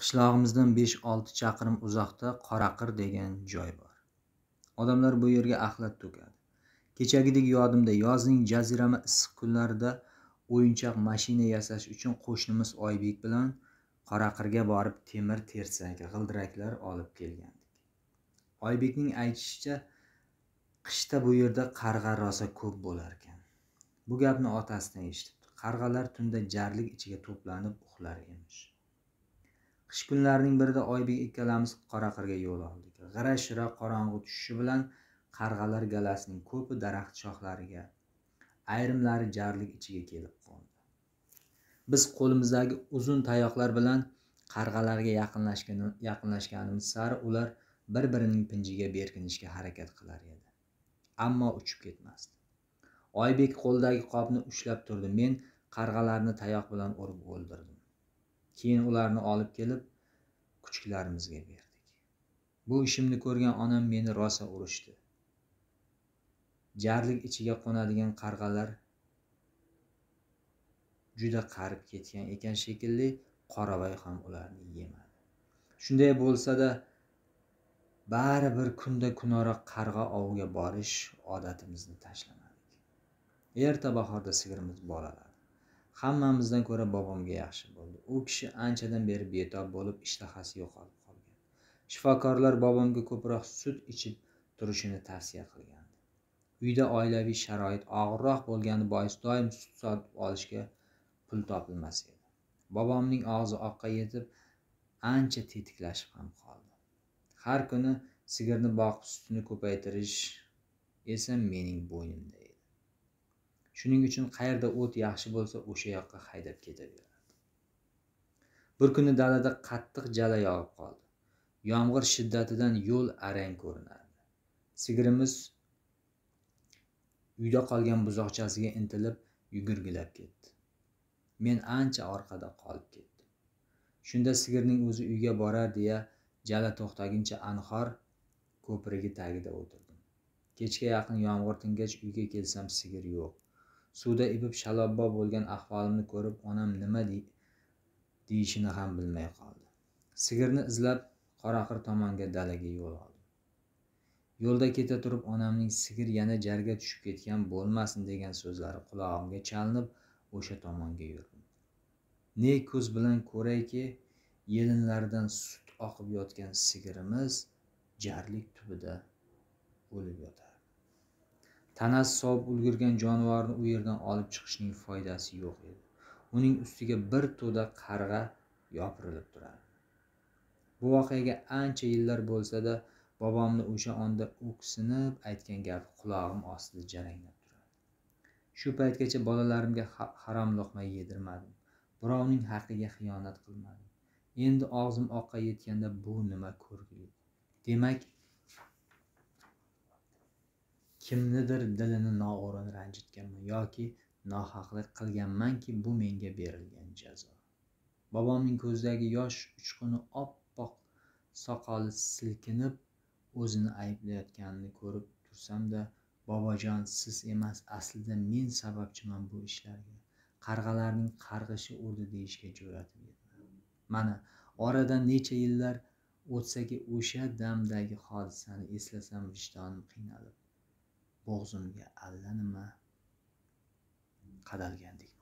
qishlog'imizdan besh olti chaqirim uzoqda qoraqir degan joy bor odamlar bu yerga axlat to'kadi kechagidek yodimda yozning jazirama issiq kunlarida o'yinchoq mashina yasash uchun qo'shnimiz oybek bilan qoraqirga borib temir tersak g'ildiraklar olib kelgandik oybekning aytishicha qishda bu yerda qarg'a rosa ko'p bo'larkan bu gapni otasidan eshitibdi qarg'alar tunda jarlik ichiga to'planib uxlar emish qish kunlarining birida oybek ikkalamiz qoraqirga yo'l oldik g'ira shira qorong'i tushishi bilan qarg'alar galasining ko'pi daraxt shoxlariga ayrimlari jarlik ichiga kelib qoldi biz qo'limizdagi uzun tayoqlar bilan qarg'alarga yaqinlashganimiz sari ular bir birining pinjiga berkinishga harakat qilar edi ammo uchib ketmasdi oybek qo'lidagi qopni ushlab turdi men qarg'alarni tayoq bilan urib o'ldirdim keyin ularni olib kelib kuchuklarimizga berdik bu ishimni ko'rgan onam meni rosa urishdi jarlik ichiga qo'nadigan qarg'alar juda qarib ketgan ekan shekilli qoravoy ham ularni yemadi shunday bo'lsada baribir kunda kunora qarg'a oviga borish odatimizni tashlamadik erta bahorda sigirimiz bolaladi hammamizdan ko'ra bobomga yaxshi bo'ldi u kishi anchadan beri betob bo'lib ishtahasi yo'qolib qolgan shifokorlar bobomga ko'proq sut ichib turishini tavsiya qilgandi uyda oilaviy sharoit og'irroq bo'lgani bois doim sut sotib olishga pul topilmas edi bobomning og'zi oqqa yetib ancha tetiklashib ham qoldi har kuni sigirni boqib sutini ko'paytirish esa mening bo'ynimda edi shuning uchun qayerda o't yaxshi bo'lsa o'sha yoqqa haydab ketaveradi bir kuni dalada qattiq jala yog'ib qoldi yomg'ir shiddatidan yo'l arang ko'rinardi sigirimiz uyda qolgan buzoqchasiga intilib yugurgilab ketdi men ancha orqada qolib ketdim shunda sigirning o'zi uyga borar deya jala to'xtaguncha anhor ko'prigi tagida o'tirdim kechga yaqin yomg'ir tingach uyga kelsam sigir yo'q suvda ibib shalabbo bo'lgan ahvolimni ko'rib onam nima deyishini ham bilmay qoldi sigirni izlab qoraqir tomonga dalaga yo'l oldim yo'lda keta turib onamning sigir yana jarga tushib ketgan bo'lmasin degan so'zlari qulog'imga chalinib o'sha tomonga yurdim ne ko'z bilan ko'rayki yelinlaridan sut oqib yotgan sigirimiz jarlik tubida o'lib yotardi tanasi sovib ulgurgan jonivorni u yerdan olib chiqishning foydasi yo'q edi uning ustiga bir to'da qarg'a yopirilib turardi bu voqeaga ancha yillar bo'lsa da bobomni o'sha onda o'ksinib aytgan gapi qulog'im ostida jaranglab turadi shu paytgacha bolalarimga harom luqma yedirmadim birovning haqqiga xiyonat qilmadim endi og'zim oqqa yetganda bu nima ko'rgulik demak kimnidir dilini noo'rin ranjitganman yoki nohaqlik qilganmanki bu menga berilgan jazo bobomning ko'zidagi yosh uchquni oppoq soqoli silkinib o'zini ayblayotganini ko'rib tursamda bobojon siz emas aslida men sababchiman bu ishlarga qarg'alarning qarg'ishi urdi deyishga jur'atim yetmadi mana oradan necha yillar o'tsaki o'sha damdagi hodisani eslasam vijdonim qiynalib bo'g'zimga allanima qadalgandek